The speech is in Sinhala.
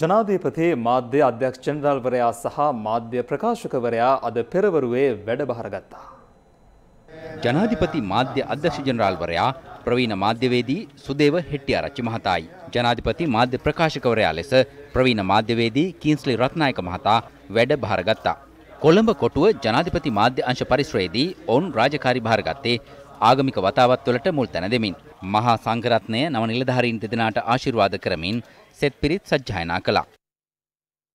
ජනාධීපති මාධ්‍ය අධ්‍යක්ෂ ජනරල්වරයා සහ මාධ්‍ය ප්‍රකාශකවරයා අද පෙරවරුවේ වැඩබහරගත්තා. ජනාධිපති මාධ්‍ය අධ්‍යක්ෂ ජනරාල්වරයා ප්‍රවීණ මාධ්‍යවේදී සුදේව හෙට්ටිආරච්චි මහතායි. ජනාධිපති මාධ්‍ය ප්‍රකාශකවරයා ලෙස ප්‍රවීණ මාධ්‍යවේදී කීන්ස්ලි රත්නායක මහතා වැඩ බහරගත්තා. කොළඹ කොටුව ජනාධිපති මාධ්‍ය අංශ පරිශ්‍රයේදී ඔවුන් රාජකාරි භාරගත්තේ ආගමික වතාවත්වලට මුල් තැන දෙමින් මහා සංඝරත්නය නව නිලධාරීන් දෙදෙනාට ආශිර්වාද කරමින් සෙත් පිරිත් සජ්ජායනා කළා.